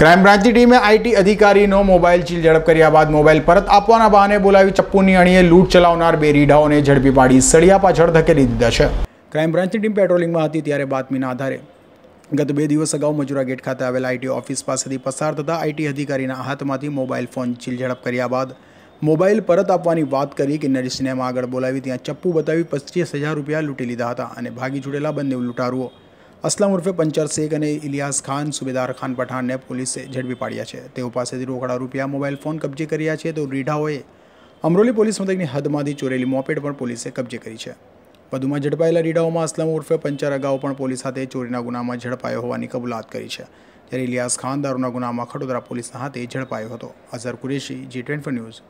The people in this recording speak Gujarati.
ક્રાઇમ બ્રાન્ચની ટીમે આઈટી અધિકારીનો મોબાઈલ ચીલ ઝડપ કર્યા બાદ મોબાઈલ પરત આપવાના બહાને બોલાવી ચપ્પુની અણીએ લૂંટ ચલાવનાર બે રીઢાઓને ઝડપી પાડી સળિયા પાછળ ધકેલી દીધા છે ક્રાઇમ બ્રાન્ચની ટીમ પેટ્રોલિંગમાં હતી ત્યારે બાતમીના આધારે ગત બે દિવસ અગાઉ મજુરા ગેટ ખાતે આવેલા આઈટી ઓફિસ પાસેથી પસાર થતા આઈટી અધિકારીના હાથમાંથી મોબાઈલ ફોન ચીલ ઝડપ કર્યા બાદ મોબાઈલ પરત આપવાની વાત કરી કિન્નરી સિનેમા આગળ બોલાવી ત્યાં ચપ્પુ બતાવી પચીસ હજાર રૂપિયા લૂંટી લીધા હતા અને ભાગી છૂટેલા બંને લૂંટારુઓ અસલમ ઉર્ફે પંચર શેખ અને ઇલિયાસ ખાન સુબેદાર ખાન પઠાણને પોલીસે ઝડપી પાડ્યા છે તેઓ પાસેથી રોકડા રૂપિયા મોબાઈલ ફોન કબજે કર્યા છે તો રીઢાઓએ અમરોલી પોલીસ મથકની હદમાંથી ચોરેલી મોપેડ પણ પોલીસે કબજે કરી છે વધુમાં ઝડપાયેલા રીડાઓમાં અસલમ ઉર્ફે પંચર અગાઉ પણ પોલીસ સાથે ચોરીના ગુનામાં ઝડપાયો હોવાની કબૂલાત કરી છે જ્યારે ઇલિયાસ ખાન દારૂના ગુનામાં ખડોદરા પોલીસના હાથે ઝડપાયો હતો Azhar Qureshi G twenty news